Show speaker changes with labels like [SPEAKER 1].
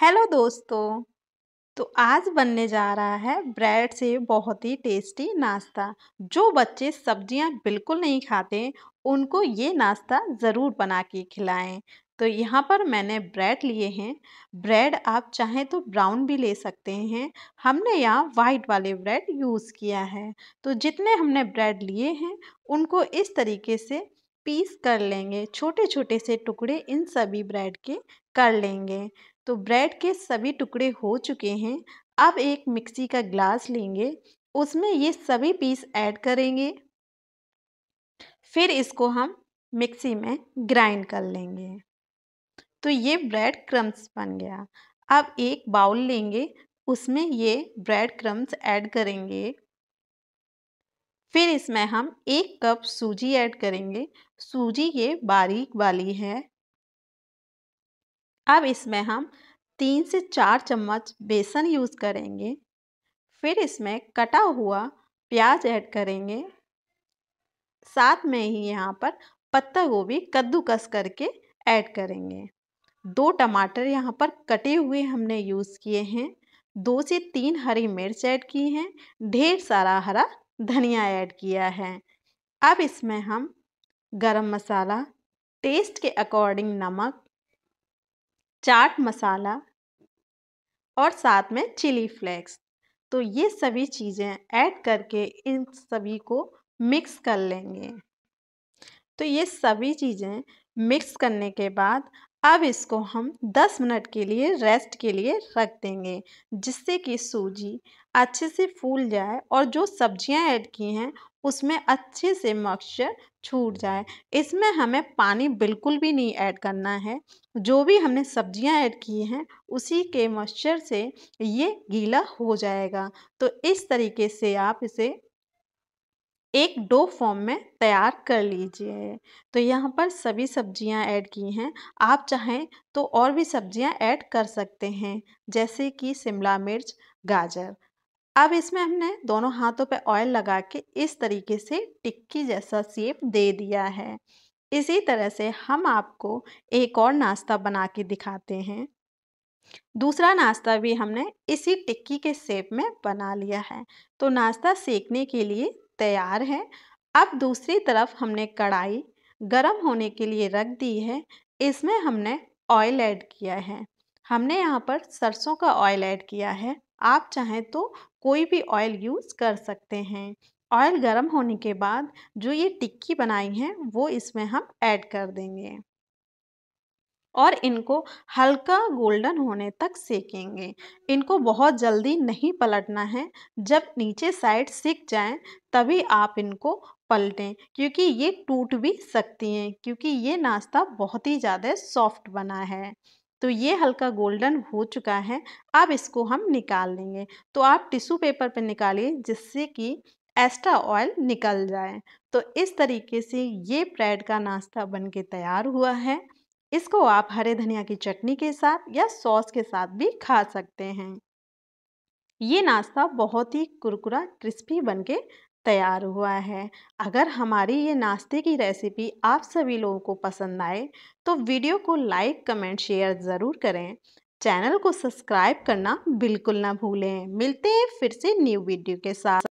[SPEAKER 1] hello दोस्तों तो आज बनने जा रहा है ब्रेड से बहुत ही टेस्टी नाश्ता जो बच्चे सब्जियां बिल्कुल नहीं खाते उनको ये नाश्ता ज़रूर बना के खिलाएं तो यहाँ पर मैंने ब्रेड लिए हैं ब्रेड आप चाहें तो ब्राउन भी ले सकते हैं हमने यहाँ वाइट वाले ब्रेड यूज़ किया है तो जितने हमने ब्रेड लिए हैं उनको इस तरीके से पीस कर लेंगे छोटे छोटे से टुकड़े इन सभी ब्रेड के कर लेंगे तो ब्रेड के सभी टुकड़े हो चुके हैं अब एक मिक्सी का ग्लास लेंगे उसमें ये सभी पीस ऐड करेंगे फिर इसको हम मिक्सी में ग्राइंड कर लेंगे तो ये ब्रेड क्रम्स बन गया अब एक बाउल लेंगे उसमें ये ब्रेड क्रम्स ऐड करेंगे फिर इसमें हम एक कप सूजी ऐड करेंगे सूजी ये बारीक वाली है अब इसमें हम तीन से चार चम्मच बेसन यूज़ करेंगे फिर इसमें कटा हुआ प्याज ऐड करेंगे साथ में ही यहाँ पर पत्ता गोभी कद्दूकस करके ऐड करेंगे दो टमाटर यहाँ पर कटे हुए हमने यूज़ किए हैं दो से तीन हरी मिर्च ऐड की हैं ढेर सारा हरा धनिया ऐड किया है अब इसमें हम गरम मसाला टेस्ट के अकॉर्डिंग नमक चाट मसाला और साथ में चिली फ्लेक्स तो ये सभी चीज़ें ऐड करके इन सभी को मिक्स कर लेंगे तो ये सभी चीज़ें मिक्स करने के बाद अब इसको हम 10 मिनट के लिए रेस्ट के लिए रख देंगे जिससे कि सूजी अच्छे से फूल जाए और जो सब्जियां ऐड की हैं उसमें अच्छे से मॉइस्चर छूट जाए इसमें हमें पानी बिल्कुल भी नहीं ऐड करना है जो भी हमने सब्जियां ऐड की हैं उसी के मॉइस्चर से ये गीला हो जाएगा तो इस तरीके से आप इसे एक डो फॉर्म में तैयार कर लीजिए तो यहाँ पर सभी सब्जियाँ ऐड की हैं आप चाहें तो और भी सब्जियाँ ऐड कर सकते हैं जैसे कि शिमला मिर्च गाजर अब इसमें हमने दोनों हाथों पर ऑयल लगा के इस तरीके से टिक्की जैसा सेप दे दिया है इसी तरह से हम आपको एक और नाश्ता बना के दिखाते हैं दूसरा नाश्ता भी हमने इसी टिक्की के सेप में बना लिया है तो नाश्ता सेकने के लिए तैयार है अब दूसरी तरफ हमने कढ़ाई गरम होने के लिए रख दी है इसमें हमने ऑयल ऐड किया है हमने यहाँ पर सरसों का ऑयल ऐड किया है आप चाहें तो कोई भी ऑयल यूज़ कर सकते हैं ऑयल गर्म होने के बाद जो ये टिक्की बनाई है वो इसमें हम ऐड कर देंगे और इनको हल्का गोल्डन होने तक सेकेंगे इनको बहुत जल्दी नहीं पलटना है जब नीचे साइड सिक जाएं तभी आप इनको पलटें क्योंकि ये टूट भी सकती हैं क्योंकि ये नाश्ता बहुत ही ज़्यादा सॉफ्ट बना है तो ये हल्का गोल्डन हो चुका है अब इसको हम निकाल लेंगे तो आप टिश्यू पेपर पर पे निकालिए जिससे कि एक्स्ट्रा ऑयल निकल जाए तो इस तरीके से ये ब्रेड का नाश्ता बन के तैयार हुआ है इसको आप हरे धनिया की चटनी के साथ या सॉस के साथ भी खा सकते हैं ये नाश्ता बहुत ही कुरकुरा क्रिस्पी बनके तैयार हुआ है अगर हमारी ये नाश्ते की रेसिपी आप सभी लोगों को पसंद आए तो वीडियो को लाइक कमेंट शेयर ज़रूर करें चैनल को सब्सक्राइब करना बिल्कुल ना भूलें मिलते हैं फिर से न्यू वीडियो के साथ